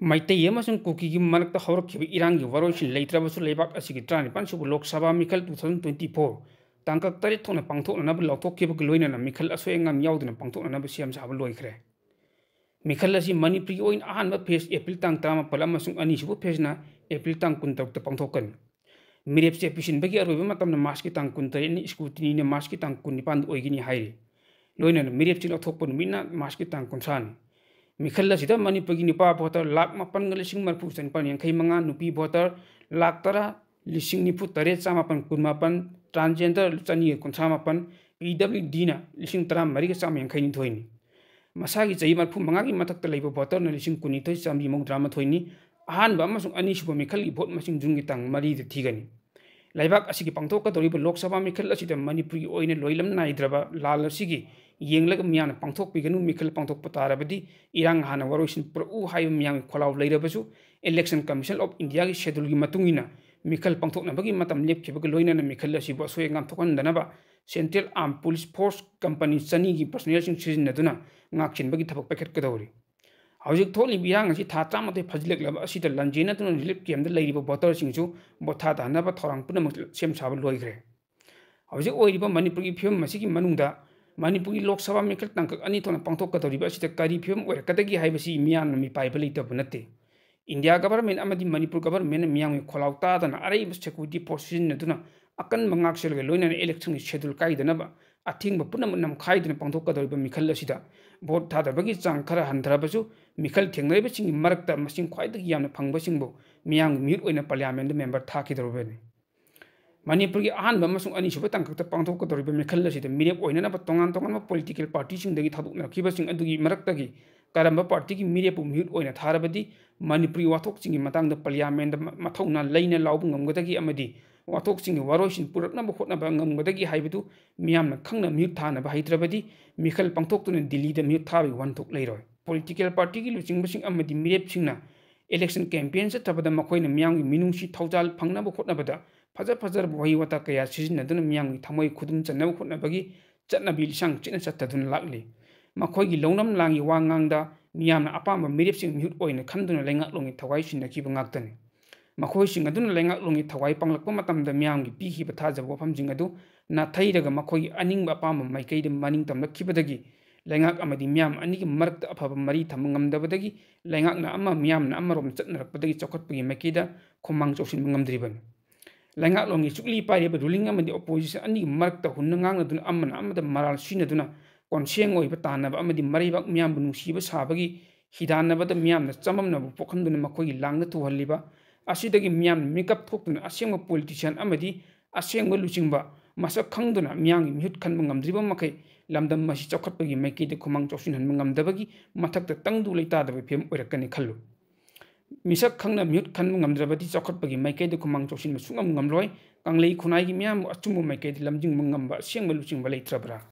ꯃꯩꯇꯩ ꯑꯃꯁꯨꯡ ꯀꯨꯀꯤꯒꯤ ꯃꯔꯛꯇ ꯍꯧꯔꯛꯈꯤꯕ ꯏꯔꯥꯡꯒꯤ ꯋꯥꯔꯣꯏꯁꯤꯟ ꯂꯩꯇ꯭ꯔꯕꯁꯨ ꯂꯩꯕꯥꯛ ꯑꯁꯤꯒꯤ ꯇꯔꯥꯅꯤꯄꯥꯟꯁꯨꯕ ꯂꯣꯛ ꯁꯚꯥ ꯃꯤꯈꯜ ꯇꯨ ꯊꯥꯎꯖꯟ ꯇ꯭ꯋꯦꯟꯇꯤ ꯐꯣꯔ ꯇꯥꯡꯀꯛ ꯇꯔꯦꯠ ꯊꯣꯛꯅ ꯄꯥꯡꯊꯣꯛꯅꯅꯕ ꯂꯥꯎꯊꯣꯛꯈꯤꯕꯒ ꯂꯣꯏꯅꯅ ꯃꯤꯈꯜ ꯑꯁꯣꯏ ꯑꯉꯥꯝ ꯌꯥꯎꯗꯅ ꯄꯥꯡꯊꯣꯛꯅꯅꯕ ꯁꯦꯝ ꯁꯥꯕ ꯂꯣꯏꯈ꯭ꯔꯦ ꯃꯤꯈꯜ ꯑꯁꯤ ꯃꯅꯤꯄꯨꯔꯒꯤ ꯑꯣꯏꯅ ꯑꯍꯥꯟꯕ ꯐꯦꯁ ꯑꯦꯄ꯭ꯔꯤꯜ ꯇꯥꯡ ꯇꯔꯥꯃꯥꯄꯜ ꯑꯃꯁꯨꯡ ꯑꯅꯤꯁꯨꯕ ꯐꯦꯁꯅ ꯑꯦꯄ꯭ꯔꯤꯜ ꯇꯥꯡ ꯀꯨꯟꯇꯔꯨꯛꯇ ꯄꯥꯡꯊꯣꯛꯀꯅꯤ ꯃꯤꯔꯦꯞ ꯆꯦ ꯄꯤꯁꯤꯟꯕꯒꯤ ꯑꯔꯣꯏꯕ ꯃꯇꯝꯗ ꯃꯥꯔꯆꯀꯤ ꯇꯥꯡ ꯀꯨꯟꯇꯔꯦꯠꯅꯤ ꯁ꯭ꯀꯨꯇꯤꯅꯤꯅ ꯃꯥꯔꯆꯀꯤ ꯇꯥꯡ ꯀꯨꯟꯅꯤꯄꯥꯟꯗ ꯑꯣꯏꯒꯅꯤ ꯍꯥꯏꯔꯤ ꯂꯣꯏꯅꯅ ꯃꯤꯔꯦꯞ ꯆꯦ ꯂꯧꯊꯣꯛꯄ ꯅꯨꯃꯤꯠꯅ ꯃꯥꯔꯆꯀꯤ ꯇꯥꯡ ꯀꯨꯟꯊ꯭ꯔꯥꯅꯤ mikhala sida mani pagi nipa bota lak mapan ngale sing mar pusan pan yang kai manga nupi bota lak tara lising nipu tare sama pan kun mapan transgender lutani e kun sama pan idabi dina lising tara mari ke yang kai ini thoi ni masa gi jai mar pu manga gi matak tala ibo bota na lising kun ni drama thoi ni ahan ba masung ani shubo mikhali bot masing jungi tang mari de tiga ni लाइबाक असिगी पांथोकदौरीब लोक सभा मिखल असिद मणिपुरी ओइने लोइलम नाइद्रब लाल असिगी येंगलग मियान पांथोकपिगनु मिखल पांथोकप तारबदि इरांग हाना वरोइसिन पुरउ हायब मियांग खोलाव लैरबसु इलेक्शन कमीशन ऑफ इंडिया की शेड्यूल की मतुंगिना मिखल पांथोकनबगी मतम लेपखिबग मिखल असिबो Central Arm Police Force company चनी की पर्सनल सिंह सिजनदुना ngakshin bagi ᱟᱣᱡᱤᱠ ᱛᱷᱚᱞᱤ ᱵᱤᱭᱟᱝ ᱥᱤ ᱛᱟᱛᱟᱢ ᱛᱮ ᱯᱷᱟᱡᱞᱮᱠ ᱞᱟᱵᱟ ᱥᱤ ᱛᱮ ᱞᱟᱱᱡᱤᱱᱟ ᱛᱩᱱ ᱨᱤᱞᱤᱯ ᱠᱮᱢ ᱫᱮ ᱞᱟᱭᱨᱤᱵᱚ ᱵᱚᱛᱚᱨ ᱥᱤᱝᱪᱩ ᱵᱚᱛᱷᱟ ᱫᱟᱱᱟ ᱵᱟ ᱛᱷᱚᱨᱟᱝ ᱯᱩᱱᱟ ᱢᱚᱥᱞ ᱥᱮᱢ ᱥᱟᱵ ᱞᱚᱭᱜᱨᱮ ᱟᱣᱡᱤᱠ ᱚᱭᱨᱤᱵᱚ ᱢᱟᱱᱤᱯᱩᱨ ᱜᱤ ᱯᱷᱤᱭᱚᱢ ᱢᱟᱥᱤ ᱜᱤ ᱢᱟᱱᱩᱝ ᱫᱟ ᱢᱟᱱᱤᱯᱩᱨ ᱜᱤ ᱞᱚᱠ ᱥᱟᱵᱟ ᱢᱮᱠᱷᱞ ᱛᱟᱝᱠ ᱟᱹᱱᱤ ᱛᱚᱱᱟ ᱯᱟᱝᱛᱚᱠ ᱠᱟ ᱛᱚᱨᱤᱵᱟ ᱥᱤ ᱛᱮ ᱠᱟᱨᱤ ᱯᱷᱤᱭᱚᱢ ᱢᱤᱭᱟᱱ ᱤᱱᱰᱤᱭᱟ ᱟᱢᱟᱫᱤ ᱢᱟᱱᱤᱯᱩᱨ ꯑꯊꯤꯡꯕ ꯄꯨꯝꯅꯃꯛ ꯅꯝꯈꯥꯏꯗꯨꯅ ꯄꯥꯡꯊꯣꯛꯀꯗꯧꯔꯤꯕ ꯃꯤꯈꯜ ꯑꯁꯤꯗ ꯚꯣꯠ ꯊꯥꯗꯕꯒꯤ ꯆꯥꯡ ꯈꯔ ꯍꯟꯊꯔꯕꯁꯨ ꯃꯤꯈꯜ ꯊꯦꯡꯅꯔꯤꯕꯁꯤꯡꯒꯤ ꯃꯔꯛꯇ ꯃꯁꯤꯡ ꯈ꯭ꯋꯥꯏꯗꯒꯤ ꯌꯥꯝꯅ ꯐꯪꯕꯁꯤꯡꯕꯨ ꯃꯤꯌꯥꯝꯒꯤ ꯃꯤꯍꯨꯠ ꯑꯣꯏꯅ ꯄꯥꯔꯂꯤꯌꯥꯃꯦꯟꯗ ꯃꯦꯝꯕꯔ ꯊꯥꯈꯤꯗꯧꯔꯤꯕꯅꯤ ꯃꯅꯤꯄꯨꯔꯒꯤ ꯑꯍꯥꯟꯕ ꯑꯃꯁꯨꯡ ꯑꯅꯤꯁꯨꯕ ꯇꯥꯡꯀꯛꯇ ꯄꯥꯡꯊꯣꯛꯀꯗꯧꯔꯤꯕ ꯃꯤꯈꯜ ꯑꯁꯤꯗ ꯃꯤꯔꯦꯞ ꯑꯣꯏꯅꯅꯕ ꯇꯣꯉꯥꯟ ꯇꯣꯉꯥꯟꯕ ꯄꯣꯂꯤꯇꯤꯀꯦꯜ ꯄꯥꯔꯇꯤꯁꯤꯡꯗꯒꯤ ꯊꯥꯗꯣꯛꯅꯔꯛꯈꯤꯕꯁꯤꯡ ꯑꯗꯨꯒꯤ ꯃꯔꯛꯇꯒꯤ ꯀꯔꯝꯕ ꯄꯥꯔꯇꯤꯒꯤ ꯃꯤꯔꯦꯞꯄꯨ ꯃꯤꯍꯨꯠ ꯑꯣꯏꯅ ꯊꯥꯔꯕꯗꯤ ꯃꯅꯤꯄꯨꯔꯤ ꯋꯥꯊꯣꯛꯁꯤꯡꯒꯤ ꯃꯇꯥꯡꯗ ꯄꯥꯔꯂꯤꯌꯥꯃꯦꯟꯗ ꯃꯊꯧꯅꯥ ꯂꯩꯅ ꯂꯥꯎꯕ ꯉꯝꯒꯗꯒꯦ ꯑꯃꯗꯤ ꯋꯥꯊꯣꯛꯁꯤꯡꯒꯤ ꯋꯥꯔꯣꯏꯁꯤꯟ ꯄꯨꯔꯛꯅꯕ ꯍꯣꯠꯅꯕ ꯉꯝꯒꯗꯒꯦ ꯍꯥꯏꯕꯗꯨ ꯃꯤꯌꯥꯝꯅ ꯈꯪꯅ ꯃꯤꯍꯨꯠ ꯊꯥꯅꯕ ꯍꯩꯇ꯭ꯔꯕꯗꯤ ꯃꯤꯈꯜ ꯄꯥꯡꯊꯣꯛꯇꯨꯅ ꯗꯤꯜꯂꯤꯗ ꯃꯤꯍꯨꯠ ꯊꯥꯕꯒꯤ ꯋꯥꯟꯊꯣꯛ ꯂꯩꯔꯣꯏ ꯄꯣꯂꯤꯇꯤꯀꯦꯜ ꯄꯥꯔꯇꯤꯒꯤ ꯂꯨꯆꯤꯡꯕꯁꯤꯡ ꯑꯃꯗꯤ ꯃꯤꯔꯦꯞꯁꯤꯡꯅ ꯏꯂꯦꯛꯁꯟ ꯀꯦꯝꯄꯦꯟ ꯆꯠꯊꯕꯗ ꯃꯈꯣꯏꯅ ꯃꯤꯌꯥꯝꯒꯤ ꯃꯤꯅꯨꯡꯁꯤ ꯊꯧꯖꯥꯜ ꯐꯪꯅꯕ ꯍꯣꯠꯅꯕꯗ ꯐꯖ ꯐꯖꯔꯕ ꯋꯥꯍꯩ ꯋꯥꯇꯥ ꯀꯌꯥ ꯁꯤꯖꯤꯟꯅꯗꯨꯅ ꯃꯤꯌꯥꯝꯒꯤ ꯊꯃꯣꯏ ꯈꯨꯗꯨꯝ ꯆꯟꯅꯕ ꯍꯣꯠꯅꯕꯒꯤ ꯆꯠꯅꯕꯤ ꯂꯤꯁꯥꯡ ꯆꯠꯅ ꯆꯠꯊꯗꯨꯅ ꯂꯥꯛꯂꯤ ꯃꯈꯣꯏꯒꯤ ꯂꯧꯅꯝ ꯂꯥꯡꯒꯤ ꯋꯥ ꯉꯥꯡꯗ ꯃꯤꯌꯥꯝꯅ ꯑꯄꯥꯝꯕ ꯃꯤꯔꯦꯞꯁꯤꯡ ꯃꯤꯍꯨꯠ ꯑꯣꯏꯅ ꯈꯟꯗꯨꯅ ꯂꯩꯉꯥꯛꯂꯣꯟꯒꯤ ꯊꯋꯥꯏ ꯁꯤꯟꯅꯈꯤꯕ ꯉꯥꯛꯇꯅꯤ ꯃꯈꯣꯏꯁꯤꯡ ꯑꯗꯨꯅ ꯂꯩꯉꯥꯛꯂꯣꯟꯒꯤ ꯊꯋꯥꯏ ꯄꯥꯡꯂꯛꯄ ꯃꯇꯝꯗ ꯃꯤꯌꯥꯝꯒꯤ ꯄꯤꯈꯤꯕ ꯊꯥꯖꯕ ꯋꯥꯐꯝꯁꯤꯡ ꯑꯗꯨ ꯅꯥꯊꯩꯔꯒ ꯃꯈꯣꯏꯒꯤ ꯑꯅꯤꯡꯕ ꯑꯄꯥꯝꯕ ꯃꯥꯏꯀꯩꯗ ꯃꯅꯤꯡ ꯇꯝꯂꯛꯈꯤꯕꯗꯒꯤ ꯂꯩꯉꯥꯛ ꯑꯃꯗꯤ ꯃꯤꯌꯥꯝ ꯑꯅꯤꯒꯤ ꯃꯔꯛꯇ ꯑꯐꯕ ꯃꯔꯤ ꯊꯝꯕ ꯉꯝꯗꯕꯗꯒꯤ ꯂꯩꯉꯥꯛꯅ ꯑꯃ ꯃꯤꯌꯥꯝꯅ ꯑꯃꯔꯣꯝ ꯆꯠꯅꯔꯛꯄꯗꯒꯤ ꯆꯥꯎꯈꯠꯄꯒꯤ ꯃꯥꯏꯀꯩꯗ ꯈꯨꯃꯥꯡ ꯆꯥꯎꯁꯤꯟꯕ ꯉꯝꯗ꯭ꯔꯤꯕꯅꯤ ꯂꯩꯉꯥꯛꯂꯣꯟꯒꯤ ꯆꯨꯛꯂꯤ ꯄꯥꯏꯔꯤꯕ ꯔꯨꯂꯤꯡ ꯑꯃꯗꯤ ꯑꯣꯄꯣꯖꯤꯁꯟ ꯑꯅꯤꯒꯤ ꯃꯔꯛꯇ ꯍꯨꯟꯅ ꯉꯥꯡꯅꯗꯨꯅ ꯑꯃꯅ ꯑꯃꯗ ꯃꯔꯥꯜ ꯁꯤꯖꯤꯟꯅꯗꯨꯅ ꯀꯣꯟꯁꯦꯡ ꯑꯣꯏꯕ ꯇꯥꯟꯅꯕ ꯑꯃꯗꯤ ꯃꯔꯩꯕꯥꯛ ꯃꯤꯌꯥꯝꯕꯨ ꯅꯨꯡꯁꯤꯕ ꯁꯥꯕꯒꯤ ꯍꯤꯗꯥꯟꯅꯕꯗ ꯃꯤꯌꯥꯝꯅ ꯆꯃꯝꯅꯕ ꯄꯣꯛꯍꯟꯗꯨꯅ ꯃꯈꯣꯏꯒꯤ ꯂꯥꯡꯗ ꯊꯨꯍꯜꯂꯤꯕ ꯑꯁꯤꯗꯒꯤ ꯃꯤꯌꯥꯝꯅ ꯃꯤꯀꯞ ꯊꯣꯛꯇꯨꯅ ꯑꯁꯦꯡꯕ ꯄꯣꯂꯤꯇꯤꯁꯤꯌꯥꯟ ꯑꯃꯗꯤ ꯑꯁꯦꯡꯕ ꯂꯨꯆꯤꯡꯕ ꯃꯁꯛ ꯈꯪꯗꯨꯅ ꯃꯤꯌꯥꯝꯒꯤ ꯃꯤꯍꯨꯠ ꯈꯟꯕ ꯉꯝꯗ꯭ꯔꯤꯕ ꯃꯈꯩ ꯂꯝꯗꯝ ꯑꯁꯤ ꯆꯥꯎꯈꯠꯄꯒꯤ ꯃꯥꯏꯀꯩꯗ ꯈꯨꯃꯥꯡ ꯆꯥꯎꯁꯤꯟꯍꯟꯕ ꯉꯝꯗꯕꯒꯤ ꯃꯊꯛꯇ ꯇꯪꯗꯨ ꯂꯩꯇꯥꯗꯕ ꯐꯤꯕꯝ ꯑꯣꯏꯔꯛꯀꯅꯤ ꯈꯜꯂꯨ ꯃꯤꯁꯛ ꯈꯪꯅ ꯃꯤꯍꯨꯠ ꯈꯟꯕ ꯉꯝꯗ꯭ꯔꯕꯗꯤ ꯆꯥꯎꯈꯠꯄꯒꯤ ꯃꯥꯏꯀꯩꯗ ꯈꯨꯃꯥꯡ ꯆꯥꯎꯁꯤꯟꯕ ꯁꯨꯡꯉꯝ ꯉꯝꯂꯣꯏ ꯀꯪꯂꯩ ꯈꯨꯟꯅꯥꯏꯒꯤ ꯃꯤꯌꯥꯝꯕꯨ ꯑꯆꯨꯝꯕ ꯃꯥꯏꯀꯩꯗ ꯂꯝꯖꯤꯡꯕ ꯉꯝꯕ ꯑꯁꯦꯡꯕ ꯂꯨꯆꯤꯡꯕ ꯂꯩꯇ꯭ꯔꯕ꯭ꯔꯥ